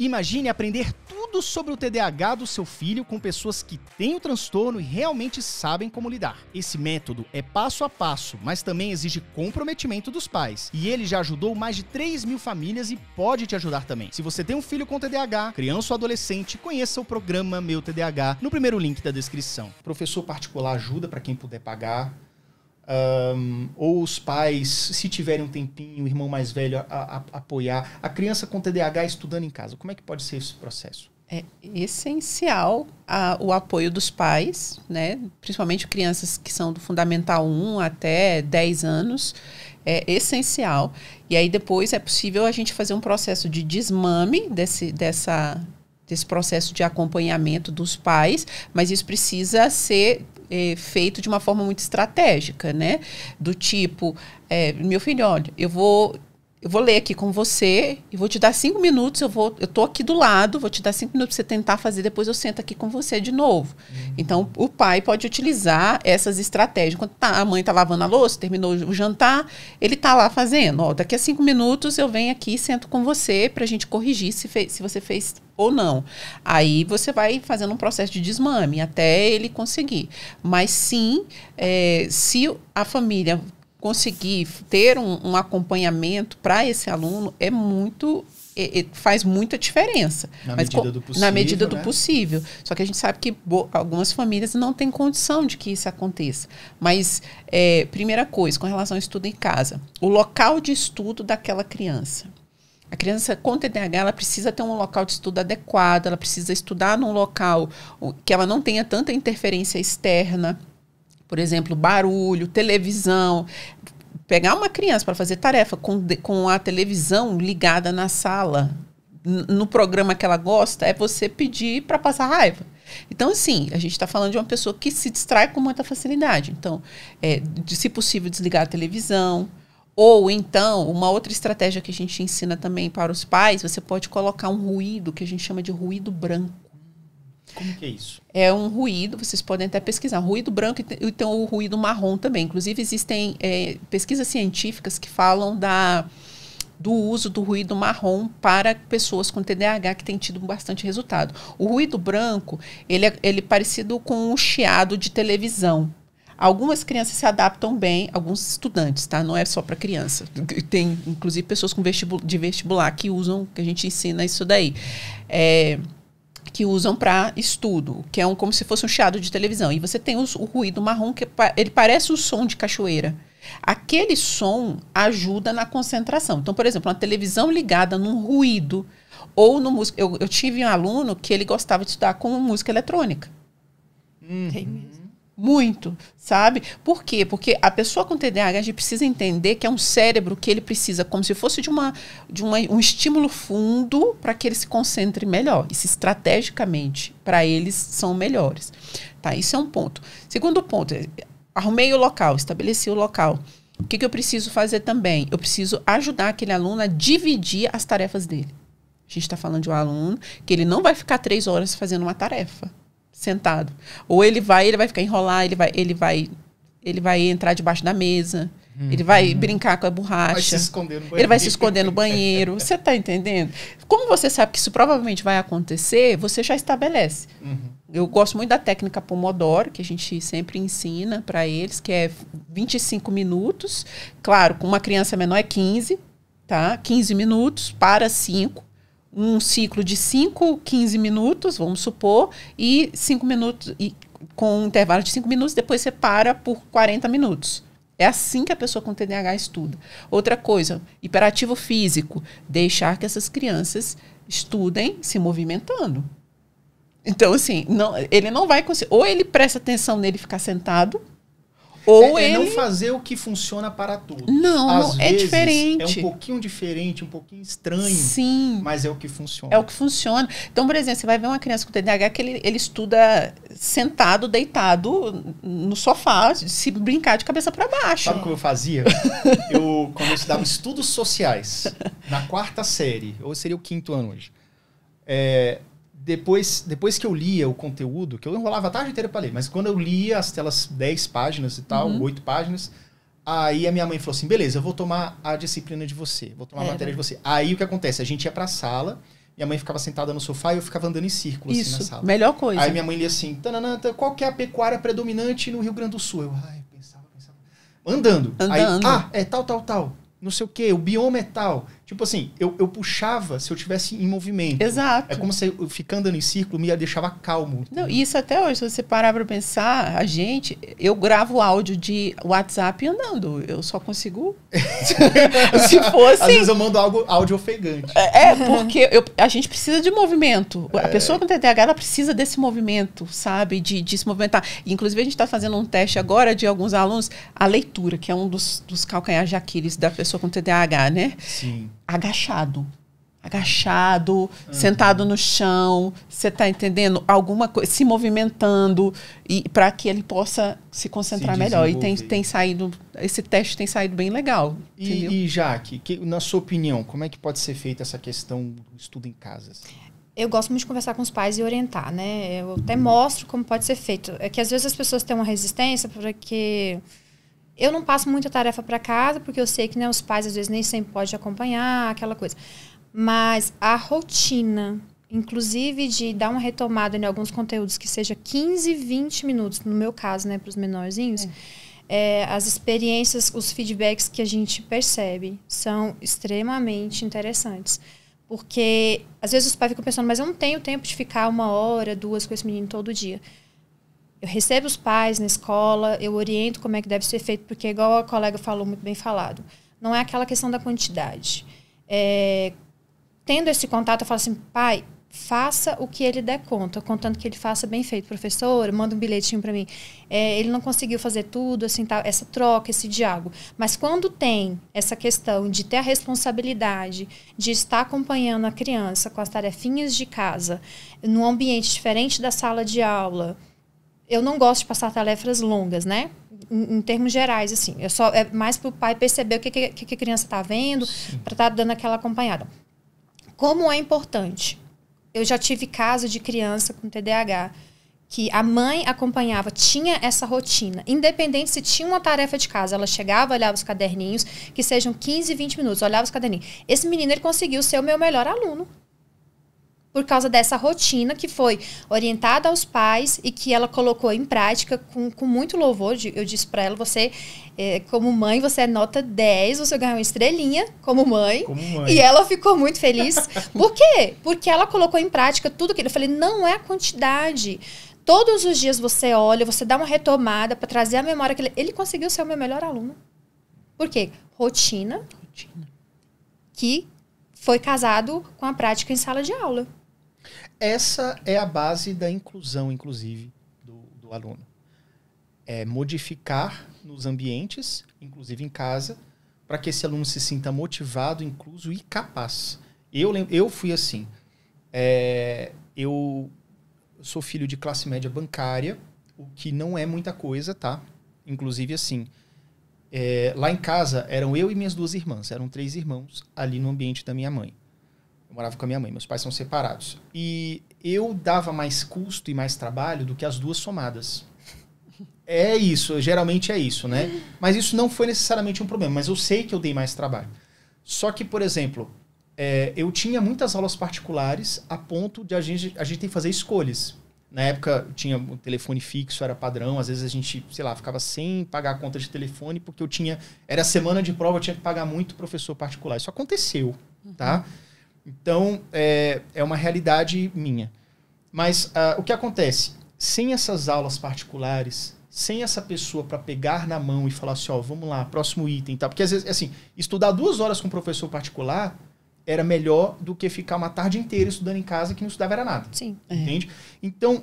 Imagine aprender tudo sobre o TDAH do seu filho com pessoas que têm o transtorno e realmente sabem como lidar. Esse método é passo a passo, mas também exige comprometimento dos pais. E ele já ajudou mais de 3 mil famílias e pode te ajudar também. Se você tem um filho com TDAH, criança ou adolescente, conheça o programa Meu TDAH no primeiro link da descrição. Professor particular ajuda para quem puder pagar um, ou os pais, se tiverem um tempinho, o irmão mais velho a, a, a apoiar, a criança com TDAH estudando em casa, como é que pode ser esse processo? É essencial a, o apoio dos pais, né? principalmente crianças que são do Fundamental 1 até 10 anos, é essencial. E aí depois é possível a gente fazer um processo de desmame desse, dessa desse processo de acompanhamento dos pais, mas isso precisa ser é, feito de uma forma muito estratégica, né? Do tipo, é, meu filho, olha, eu vou eu vou ler aqui com você e vou te dar cinco minutos. Eu vou, eu tô aqui do lado, vou te dar cinco minutos para você tentar fazer. Depois eu sento aqui com você de novo. Uhum. Então o pai pode utilizar essas estratégias. Quando tá, a mãe tá lavando a louça, terminou o jantar, ele tá lá fazendo. Ó, daqui a cinco minutos eu venho aqui e sento com você para a gente corrigir se, fez, se você fez ou não. Aí você vai fazendo um processo de desmame até ele conseguir. Mas sim, é, se a família conseguir ter um, um acompanhamento para esse aluno é muito é, é, faz muita diferença. Na Mas, medida do possível. Na medida do né? possível. Só que a gente sabe que algumas famílias não têm condição de que isso aconteça. Mas, é, primeira coisa, com relação ao estudo em casa, o local de estudo daquela criança. A criança com TDAH ela precisa ter um local de estudo adequado, ela precisa estudar num local que ela não tenha tanta interferência externa. Por exemplo, barulho, televisão. Pegar uma criança para fazer tarefa com, com a televisão ligada na sala, no programa que ela gosta, é você pedir para passar raiva. Então, assim, a gente está falando de uma pessoa que se distrai com muita facilidade. Então, é, se possível, desligar a televisão. Ou então, uma outra estratégia que a gente ensina também para os pais, você pode colocar um ruído que a gente chama de ruído branco. Como que é isso? É um ruído, vocês podem até pesquisar, ruído branco e tem o ruído marrom também. Inclusive, existem é, pesquisas científicas que falam da, do uso do ruído marrom para pessoas com TDAH que tem tido bastante resultado. O ruído branco, ele é, ele é parecido com um chiado de televisão. Algumas crianças se adaptam bem, alguns estudantes, tá? Não é só para criança. Tem, inclusive, pessoas com vestibul de vestibular que usam, que a gente ensina isso daí. É, que usam para estudo, que é um, como se fosse um chiado de televisão. E você tem os, o ruído marrom, que ele parece o som de cachoeira. Aquele som ajuda na concentração. Então, por exemplo, uma televisão ligada num ruído ou no música. Eu, eu, tive um aluno que ele gostava de estudar com música eletrônica. Uhum. Tem mesmo. Muito, sabe? Por quê? Porque a pessoa com TDAH, a gente precisa entender que é um cérebro que ele precisa, como se fosse de, uma, de uma, um estímulo fundo para que ele se concentre melhor. E estrategicamente, para eles, são melhores. Tá? Isso é um ponto. Segundo ponto, é, arrumei o local, estabeleci o local. O que, que eu preciso fazer também? Eu preciso ajudar aquele aluno a dividir as tarefas dele. A gente está falando de um aluno que ele não vai ficar três horas fazendo uma tarefa sentado. Ou ele vai, ele vai ficar enrolar, ele vai, ele vai, ele vai entrar debaixo da mesa. Uhum. ele vai hum. brincar com a borracha. Vai se esconder no banheiro. Ele vai se esconder no banheiro. você está entendendo? Como você sabe que isso provavelmente vai acontecer, você já estabelece. Uhum. Eu gosto muito da técnica Pomodoro, que a gente sempre ensina para eles, que é 25 minutos. Claro, com uma criança menor é 15, tá? 15 minutos para 5 um ciclo de 5, 15 minutos, vamos supor, e cinco minutos e com um intervalo de 5 minutos, depois você para por 40 minutos. É assim que a pessoa com TDAH estuda. Outra coisa, hiperativo físico, deixar que essas crianças estudem se movimentando. Então, assim, não, ele não vai conseguir. Ou ele presta atenção nele ficar sentado, é, ou é, ele... é não fazer o que funciona para tudo. Não, Às não é diferente. É um pouquinho diferente, um pouquinho estranho. Sim. Mas é o que funciona. É o que funciona. Então, por exemplo, você vai ver uma criança com TDAH que ele, ele estuda sentado, deitado no sofá, se brincar de cabeça para baixo. Sabe o que eu fazia? eu, quando eu estudava estudos sociais, na quarta série, ou seria o quinto ano hoje, é, depois, depois que eu lia o conteúdo, que eu enrolava a tarde inteira para ler, mas quando eu lia as telas 10 páginas e tal, uhum. 8 páginas, aí a minha mãe falou assim: beleza, eu vou tomar a disciplina de você, vou tomar a matéria de você. Aí o que acontece? A gente ia pra sala, minha mãe ficava sentada no sofá e eu ficava andando em círculo Isso, assim, na sala. Melhor coisa. Aí minha mãe lia assim: tananata, tá, qual que é a pecuária predominante no Rio Grande do Sul? Eu, ai, pensava, pensava. Andando. Andando. Aí, ah, é tal, tal, tal. Não sei o quê, o bioma é tal. Tipo assim, eu, eu puxava se eu tivesse em movimento. Exato. É como se eu ficar andando em círculo me deixava calmo. Não, isso até hoje, se você parar para pensar, a gente, eu gravo áudio de WhatsApp andando. Eu só consigo. se fosse. Às vezes assim. eu mando algo, áudio ofegante. É, é, porque eu, a gente precisa de movimento. A é. pessoa com TDAH, ela precisa desse movimento, sabe? De, de se movimentar. Inclusive, a gente está fazendo um teste agora de alguns alunos, a leitura, que é um dos, dos calcanhares de Aquiles da pessoa com TDAH, né? Sim agachado. Agachado, uhum. sentado no chão, você está entendendo? Alguma coisa, se movimentando e para que ele possa se concentrar se melhor. E tem, tem saído, esse teste tem saído bem legal. E, e Jaque, que, na sua opinião, como é que pode ser feita essa questão do estudo em casa? Assim? eu gosto muito de conversar com os pais e orientar, né? Eu até mostro como pode ser feito. É que às vezes as pessoas têm uma resistência porque eu não passo muita tarefa para casa, porque eu sei que né, os pais às vezes nem sempre podem acompanhar, aquela coisa. Mas a rotina, inclusive de dar uma retomada em alguns conteúdos que seja 15, 20 minutos, no meu caso, né, para os menorzinhos, é. É, as experiências, os feedbacks que a gente percebe são extremamente interessantes. Porque às vezes os pais ficam pensando, mas eu não tenho tempo de ficar uma hora, duas com esse menino todo dia. Eu recebo os pais na escola, eu oriento como é que deve ser feito, porque igual a colega falou muito bem falado, não é aquela questão da quantidade. É, tendo esse contato, eu falo assim, pai, faça o que ele der conta, contando que ele faça bem feito. Professor, manda um bilhetinho para mim. É, ele não conseguiu fazer tudo, assim, tá, essa troca, esse diálogo. Mas quando tem essa questão de ter a responsabilidade de estar acompanhando a criança com as tarefinhas de casa, num ambiente diferente da sala de aula, eu não gosto de passar tarefas longas, né? Em, em termos gerais, assim. Eu só, é mais para o pai perceber o que, que, que a criança está vendo, para estar tá dando aquela acompanhada. Como é importante? Eu já tive caso de criança com TDAH que a mãe acompanhava, tinha essa rotina. Independente se tinha uma tarefa de casa, ela chegava, olhava os caderninhos, que sejam 15, 20 minutos, olhava os caderninhos. Esse menino, ele conseguiu ser o meu melhor aluno por causa dessa rotina que foi orientada aos pais e que ela colocou em prática com, com muito louvor. Eu disse para ela: você, é, como mãe, você é nota 10, você ganhou uma estrelinha como mãe. Como mãe. E ela ficou muito feliz. por quê? Porque ela colocou em prática tudo aquilo. Eu falei: não é a quantidade todos os dias você olha, você dá uma retomada para trazer a memória que ele, ele, conseguiu ser o meu melhor aluno. Por quê? Rotina, Rotina. Que foi casado com a prática em sala de aula essa é a base da inclusão, inclusive, do, do aluno. É modificar nos ambientes, inclusive em casa, para que esse aluno se sinta motivado, incluso e capaz. Eu, eu fui assim. É, eu sou filho de classe média bancária, o que não é muita coisa, tá? Inclusive, assim, é, lá em casa eram eu e minhas duas irmãs, eram três irmãos ali no ambiente da minha mãe. Eu morava com a minha mãe, meus pais são separados. E eu dava mais custo e mais trabalho do que as duas somadas. É isso, geralmente é isso, né? Mas isso não foi necessariamente um problema, mas eu sei que eu dei mais trabalho. Só que, por exemplo, é, eu tinha muitas aulas particulares a ponto de a gente, a gente ter que fazer escolhas. Na época tinha o um telefone fixo, era padrão, às vezes a gente, sei lá, ficava sem pagar a conta de telefone, porque eu tinha. Era semana de prova, eu tinha que pagar muito professor particular. Isso aconteceu, tá? Uhum. Então, é, é uma realidade minha. Mas uh, o que acontece? Sem essas aulas particulares, sem essa pessoa para pegar na mão e falar assim, ó, oh, vamos lá, próximo item, tá? Porque às vezes, assim, estudar duas horas com um professor particular era melhor do que ficar uma tarde inteira estudando em casa que não estudava era nada. Sim. É. Entende? É. Então,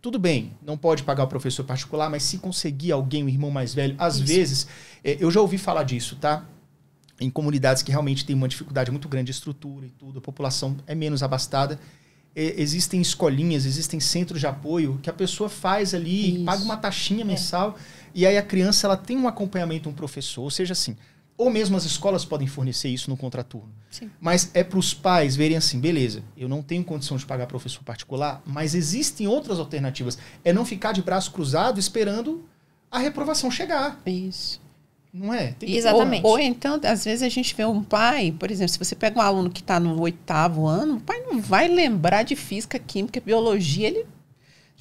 tudo bem, não pode pagar o professor particular, mas se conseguir alguém, um irmão mais velho, às Isso. vezes, é, eu já ouvi falar disso, tá? em comunidades que realmente têm uma dificuldade muito grande de estrutura e tudo, a população é menos abastada, existem escolinhas, existem centros de apoio que a pessoa faz ali, Isso. paga uma taxinha é. mensal é. e aí a criança ela tem um acompanhamento um professor, ou seja, assim, ou mesmo as escolas podem fornecer isso no contraturno. Sim. Mas é para os pais verem assim, beleza, eu não tenho condição de pagar professor particular, mas existem outras alternativas. É não ficar de braço cruzado esperando a reprovação chegar. Isso. Não é? Tem Exatamente. Que... Ou, ou, então, às vezes a gente vê um pai, por exemplo, se você pega um aluno que está no oitavo ano, o pai não vai lembrar de física, química, biologia, ele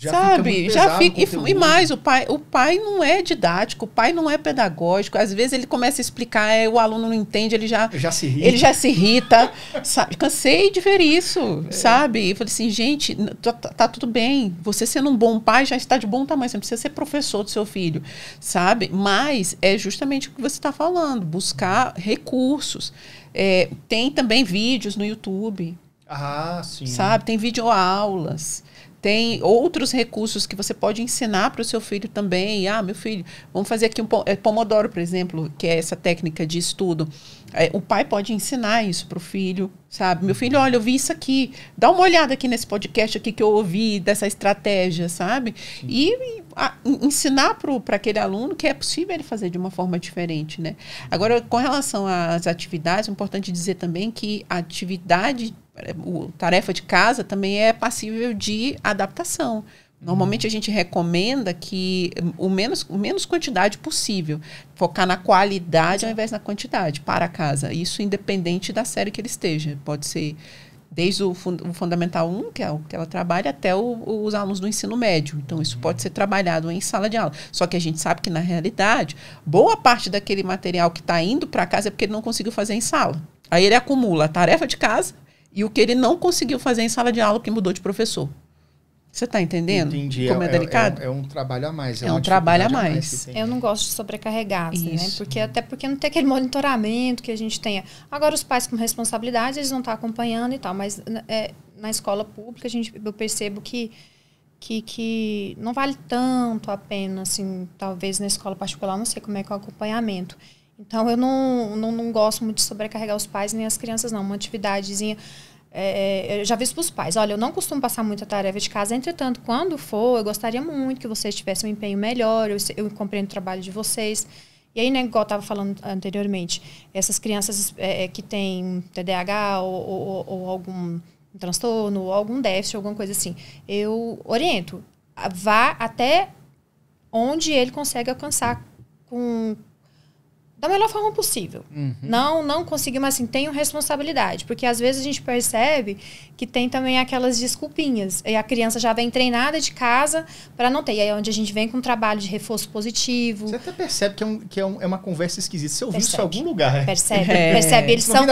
já Sabe? Fica já fica. E, e, mais, o pai, o pai não é didático, o pai não é pedagógico. Às vezes ele começa a explicar, é, o aluno não entende, ele já, já se irrita. Ele já se irrita. sabe? Cansei de ver isso, é. sabe? E falei assim, gente, tá, tá, tá, tudo bem. Você sendo um bom pai já está de bom tamanho. Você não precisa ser professor do seu filho, sabe? Mas é justamente o que você está falando, buscar recursos. É, tem também vídeos no YouTube. Ah, sim. Sabe? Tem videoaulas tem outros recursos que você pode ensinar para o seu filho também. Ah, meu filho, vamos fazer aqui um é, pomodoro, por exemplo, que é essa técnica de estudo. É, o pai pode ensinar isso para o filho, sabe? Meu filho, olha, eu vi isso aqui. Dá uma olhada aqui nesse podcast aqui que eu ouvi dessa estratégia, sabe? Sim. E a, ensinar para aquele aluno que é possível ele fazer de uma forma diferente, né? Agora, com relação às atividades, é importante dizer também que a atividade é, o tarefa de casa também é passível de adaptação. Normalmente a gente recomenda que hum, o menos, o menos quantidade possível, focar na qualidade ao invés na quantidade para casa. Isso independente da série que ele esteja. Pode ser desde o, fund o Fundamental 1, que é o que ela trabalha, até o, os alunos do ensino médio. Então, isso pode ser trabalhado em sala de aula. Só que a gente sabe que, na realidade, boa parte daquele material que está indo para casa é porque ele não conseguiu fazer em sala. Aí ele acumula a tarefa de casa e o que ele não conseguiu fazer em sala de aula porque mudou de professor. Você está entendendo? Entendi. Como é, é, é delicado? É, é, um trabalho a mais. É, é um trabalho a mais. mais Eu não gosto de sobrecarregar, assim, né? Porque, até porque não tem aquele monitoramento que a gente tenha. Agora, os pais com responsabilidade, eles não estão tá acompanhando e tal, mas né, é, na escola pública a gente, eu percebo que, que, que não vale tanto a pena, assim, talvez na escola particular, não sei como é que é o acompanhamento. Então eu não, não, não gosto muito de sobrecarregar os pais nem as crianças, não. Uma atividadezinha. É, é eu já isso para os pais, olha, eu não costumo passar muita tarefa de casa, entretanto, quando for, eu gostaria muito que vocês tivessem um empenho melhor, eu, eu compreendo o trabalho de vocês. E aí, né, igual eu estava falando anteriormente, essas crianças é, é que têm TDAH ou, ou, ou algum transtorno, ou algum déficit, alguma coisa assim, eu oriento, vá até onde ele consegue alcançar com, da melhor forma possível. Uhum. Não, não consegui, mas assim, tenho responsabilidade. Porque às vezes a gente percebe que tem também aquelas desculpinhas. E a criança já vem treinada de casa para não ter. E aí é onde a gente vem com um trabalho de reforço positivo. Você até percebe que é, um, que é, um, é uma conversa esquisita. Você ouviu percebe. isso em algum lugar, né? Percebe, é. percebe. Eles, são,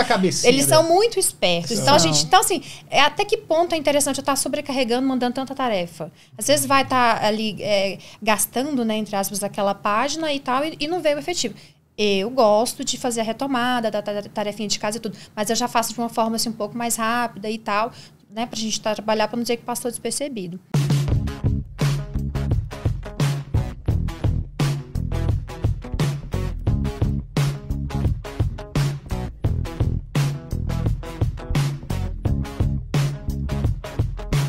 eles né? são muito espertos. São. Então, a gente. Então, assim, é até que ponto é interessante eu estar tá sobrecarregando, mandando tanta tarefa. Às vezes vai estar tá ali é, gastando, né, entre aspas, aquela página e tal, e, e não vê o efetivo. Eu gosto de fazer a retomada da tarefinha de casa e tudo, mas eu já faço de uma forma assim um pouco mais rápida e tal, né, a gente trabalhar para não dizer que passou despercebido.